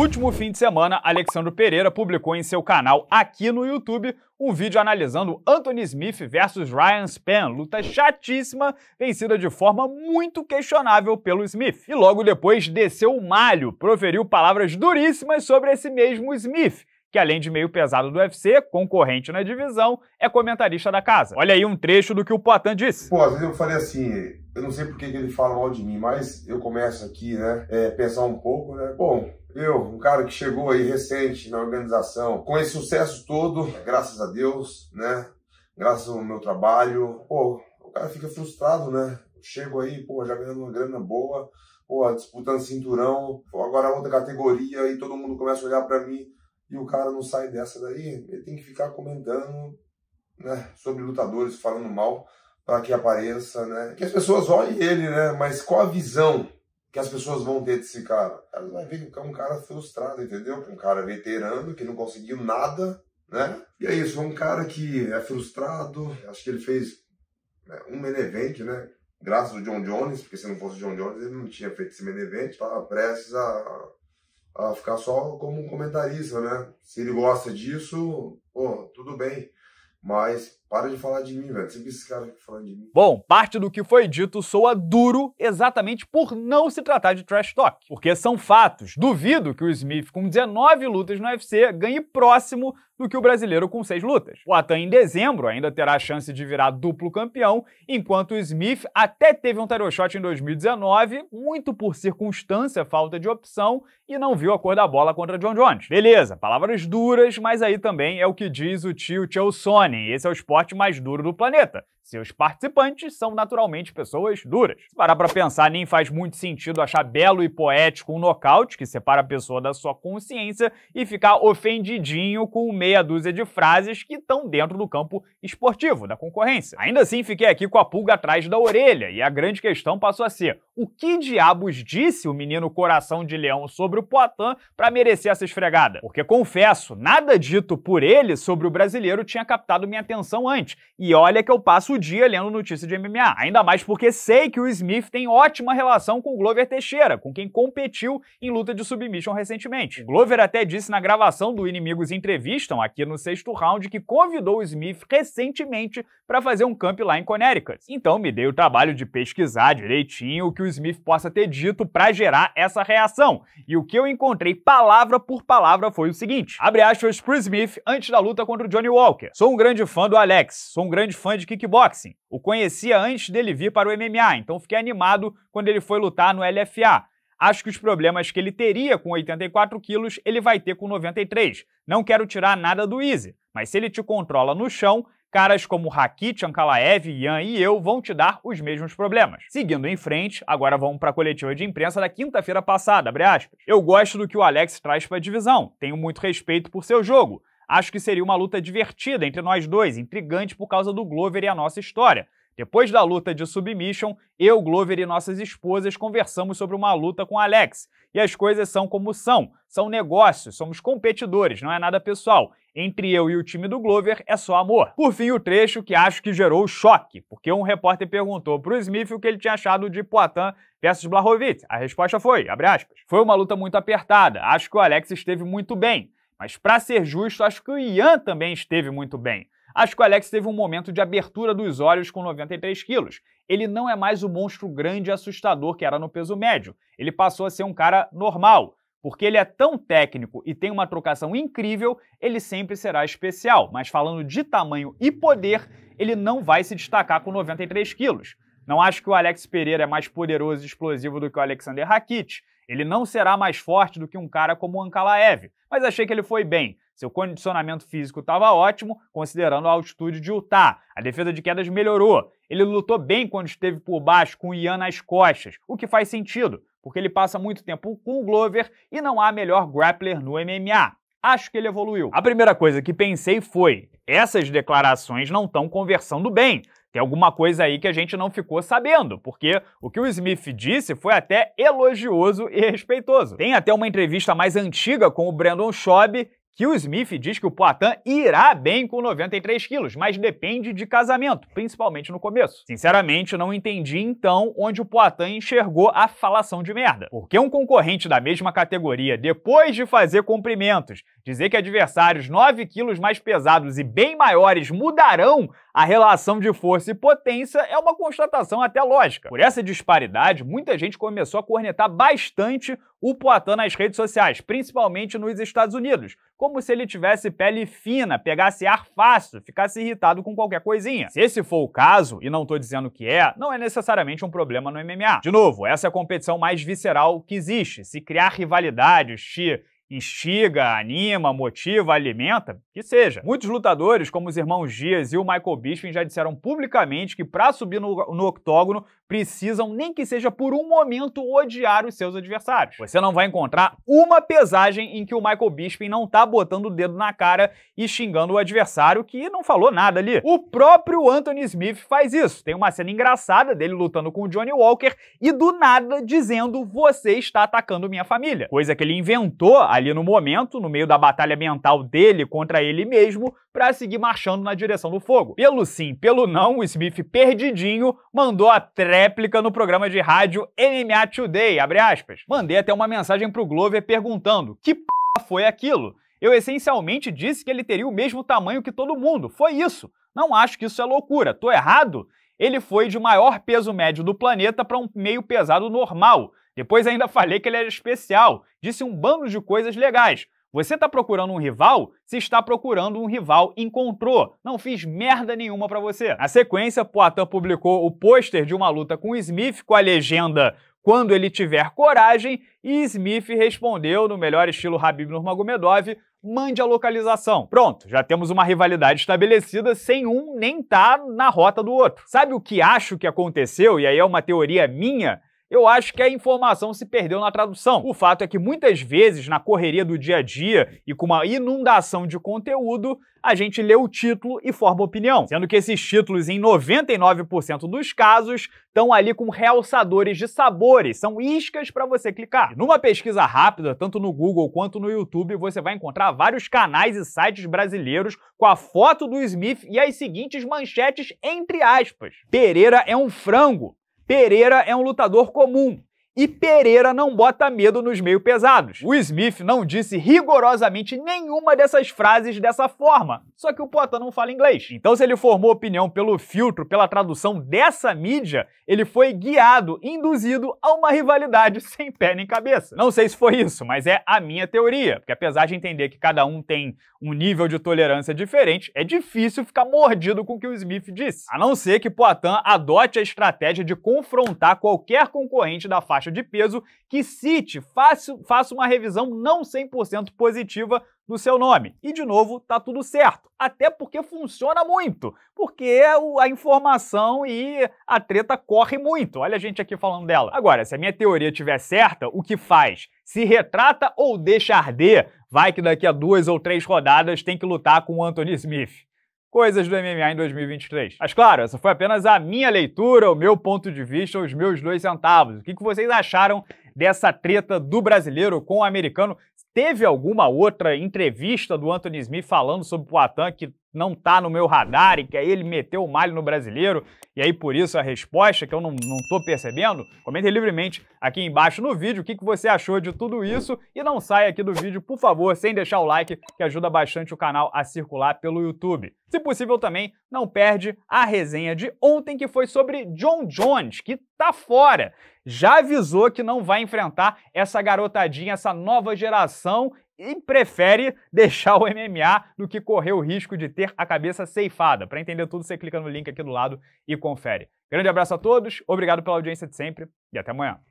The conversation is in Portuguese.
último fim de semana, Alexandre Pereira publicou em seu canal aqui no YouTube um vídeo analisando Anthony Smith versus Ryan Spann, luta chatíssima, vencida de forma muito questionável pelo Smith. E logo depois desceu o malho, proferiu palavras duríssimas sobre esse mesmo Smith, que além de meio pesado do UFC, concorrente na divisão, é comentarista da casa. Olha aí um trecho do que o Poitin disse. Pô, às vezes eu falei assim, eu não sei por que ele fala mal de mim, mas eu começo aqui, né, é, pensar um pouco, né, bom, eu, um cara que chegou aí recente na organização, com esse sucesso todo, graças a Deus, né? Graças ao meu trabalho, pô, o cara fica frustrado, né? Eu chego aí, pô, já ganhando uma grana boa, pô, disputando cinturão, pô, agora é outra categoria e todo mundo começa a olhar para mim e o cara não sai dessa daí, ele tem que ficar comentando, né, sobre lutadores falando mal para que apareça, né? Que as pessoas olhem ele, né? Mas qual a visão que as pessoas vão ter desse cara? Elas vão ver que é um cara frustrado, entendeu? Um cara veterano que não conseguiu nada, né? E é isso, é um cara que é frustrado. Acho que ele fez né, um menevente, né? Graças ao John Jones, porque se não fosse o John Jones, ele não tinha feito esse menevente. Tava prestes a, a ficar só como um comentarista, né? Se ele gosta disso, pô, tudo bem. Mas para de falar de mim, velho. Sempre esses caras que falam de mim. Bom, parte do que foi dito soa duro exatamente por não se tratar de trash talk. Porque são fatos. Duvido que o Smith, com 19 lutas no UFC, ganhe próximo do que o brasileiro com 6 lutas. O Atan, em dezembro, ainda terá a chance de virar duplo campeão, enquanto o Smith até teve um title shot em 2019, muito por circunstância, falta de opção, e não viu a cor da bola contra John Jones. Beleza, palavras duras, mas aí também é o que diz o tio Chelsone. Esse é o esporte esporte mais duro do planeta. Seus participantes são naturalmente pessoas duras. Se parar pra pensar, nem faz muito sentido achar belo e poético um nocaute que separa a pessoa da sua consciência e ficar ofendidinho com meia dúzia de frases que estão dentro do campo esportivo, da concorrência. Ainda assim, fiquei aqui com a pulga atrás da orelha e a grande questão passou a ser: o que diabos disse o menino coração de leão sobre o Poitin para merecer essa esfregada? Porque confesso, nada dito por ele sobre o brasileiro tinha captado minha atenção antes. E olha que eu passo o dia lendo notícia de MMA, ainda mais porque sei que o Smith tem ótima relação com o Glover Teixeira, com quem competiu em luta de submission recentemente. O Glover até disse na gravação do Inimigos Entrevistam, aqui no sexto round, que convidou o Smith recentemente para fazer um camp lá em Connecticut. Então me dei o trabalho de pesquisar direitinho o que o Smith possa ter dito para gerar essa reação. E o que eu encontrei palavra por palavra foi o seguinte: abre aspas pro Smith antes da luta contra o Johnny Walker. Sou um grande fã do Alex Alex, sou um grande fã de kickboxing. O conhecia antes dele vir para o MMA, então fiquei animado quando ele foi lutar no LFA. Acho que os problemas que ele teria com 84 quilos, ele vai ter com 93. Não quero tirar nada do Easy, mas se ele te controla no chão, caras como Rakit, Ankalaev, Ian e eu vão te dar os mesmos problemas. Seguindo em frente, agora vamos para a coletiva de imprensa da quinta-feira passada, Eu gosto do que o Alex traz para a divisão, tenho muito respeito por seu jogo, Acho que seria uma luta divertida entre nós dois, intrigante por causa do Glover e a nossa história. Depois da luta de submission, eu, Glover e nossas esposas conversamos sobre uma luta com Alex. E as coisas são como são. São negócios, somos competidores, não é nada pessoal. Entre eu e o time do Glover é só amor. Por fim, o trecho que acho que gerou choque, porque um repórter perguntou pro Smith o que ele tinha achado de Poitin versus Blahovic. A resposta foi, abre aspas, foi uma luta muito apertada. Acho que o Alex esteve muito bem. Mas para ser justo, acho que o Ian também esteve muito bem. Acho que o Alex teve um momento de abertura dos olhos com 93 quilos. Ele não é mais o monstro grande e assustador que era no peso médio. Ele passou a ser um cara normal. Porque ele é tão técnico e tem uma trocação incrível, ele sempre será especial. Mas falando de tamanho e poder, ele não vai se destacar com 93 quilos. Não acho que o Alex Pereira é mais poderoso e explosivo do que o Alexander Rakitic. Ele não será mais forte do que um cara como o Ankalaev, mas achei que ele foi bem. Seu condicionamento físico estava ótimo, considerando a altitude de Utah. A defesa de quedas melhorou. Ele lutou bem quando esteve por baixo com o Ian nas costas, o que faz sentido, porque ele passa muito tempo com o Glover e não há melhor grappler no MMA. Acho que ele evoluiu. A primeira coisa que pensei foi: essas declarações não estão conversando bem. Tem alguma coisa aí que a gente não ficou sabendo, porque o que o Smith disse foi até elogioso e respeitoso. Tem até uma entrevista mais antiga com o Brandon Schaub que o Smith diz que o Poitin irá bem com 93 quilos, mas depende de casamento, principalmente no começo. Sinceramente, não entendi então onde o Poitin enxergou a falação de merda. Porque um concorrente da mesma categoria, depois de fazer cumprimentos, dizer que adversários 9 quilos mais pesados e bem maiores mudarão a relação de força e potência é uma constatação até lógica. Por essa disparidade, muita gente começou a cornetar bastante o Poitin nas redes sociais, principalmente nos Estados Unidos, como se ele tivesse pele fina, pegasse ar fácil, ficasse irritado com qualquer coisinha. Se esse for o caso, e não estou dizendo que é, não é necessariamente um problema no MMA. De novo, essa é a competição mais visceral que existe. Se criar rivalidades, se instiga, anima, motiva, alimenta, que seja. Muitos lutadores, como os irmãos Dias e o Michael Bisping, já disseram publicamente que para subir no, no octógono precisam, nem que seja por um momento, odiar os seus adversários. Você não vai encontrar uma pesagem em que o Michael Bisping não tá botando o dedo na cara e xingando o adversário que não falou nada ali. O próprio Anthony Smith faz isso. Tem uma cena engraçada dele lutando com o Johnny Walker e do nada dizendo: Você está atacando minha família. Coisa que ele inventou ali no momento, no meio da batalha mental dele contra ele mesmo, para seguir marchando na direção do fogo. Pelo sim, pelo não, o Smith perdidinho mandou a treva réplica no programa de rádio MMA Today, abre aspas. Mandei até uma mensagem pro Glover perguntando: "Que p foi aquilo?" Eu essencialmente disse que ele teria o mesmo tamanho que todo mundo. Foi isso. Não acho que isso é loucura. Tô errado? Ele foi de maior peso médio do planeta para um meio pesado normal. Depois ainda falei que ele era especial, disse um bando de coisas legais. Você está procurando um rival? Se está procurando um rival, encontrou. Não fiz merda nenhuma para você. Na sequência, Poitin publicou o pôster de uma luta com Smith com a legenda quando ele tiver coragem, e Smith respondeu no melhor estilo Habib Nurmagomedov, mande a localização. Pronto, já temos uma rivalidade estabelecida sem um nem tá na rota do outro. Sabe o que acho que aconteceu? E aí é uma teoria minha, eu acho que a informação se perdeu na tradução. O fato é que muitas vezes, na correria do dia a dia e com uma inundação de conteúdo, a gente lê o título e forma opinião, sendo que esses títulos, em 99% dos casos, estão ali com realçadores de sabores, são iscas para você clicar. E numa pesquisa rápida, tanto no Google quanto no YouTube, você vai encontrar vários canais e sites brasileiros com a foto do Smith e as seguintes manchetes entre aspas. Pereira é um frango. Pereira é um lutador comum, e Pereira não bota medo nos meio pesados. O Smith não disse rigorosamente nenhuma dessas frases dessa forma. Só que o Potan não fala inglês. Então, se ele formou opinião pelo filtro, pela tradução dessa mídia, ele foi guiado, induzido a uma rivalidade sem pé nem cabeça. Não sei se foi isso, mas é a minha teoria. Porque apesar de entender que cada um tem um nível de tolerância diferente, é difícil ficar mordido com o que o Smith disse. A não ser que Poitin adote a estratégia de confrontar qualquer concorrente da faixa de peso que cite, faça, uma revisão não 100% positiva no seu nome. E de novo, tá tudo certo. Até porque funciona muito, porque é a informação e a treta corre muito. Olha a gente aqui falando dela. Agora, se a minha teoria tiver certa, o que faz? Se retrata ou deixa arder? Vai que daqui a duas ou três rodadas tem que lutar com o Anthony Smith coisas do MMA em 2023. Mas claro, essa foi apenas a minha leitura, o meu ponto de vista, os meus dois centavos. O que vocês acharam dessa treta do brasileiro com o americano? Teve alguma outra entrevista do Anthony Smith falando sobre o Poitin que não tá no meu radar e que aí ele meteu o malho no brasileiro e aí por isso a resposta que eu não, não tô percebendo? Comente livremente aqui embaixo no vídeo o que, que você achou de tudo isso e não saia aqui do vídeo, por favor, sem deixar o like que ajuda bastante o canal a circular pelo YouTube. Se possível também, não perde a resenha de ontem que foi sobre John Jones, que tá fora. Já avisou que não vai enfrentar essa garotadinha, essa nova geração e prefere deixar o MMA do que correr o risco de ter a cabeça ceifada. Para entender tudo, você clica no link aqui do lado e confere. Grande abraço a todos, obrigado pela audiência de sempre e até amanhã.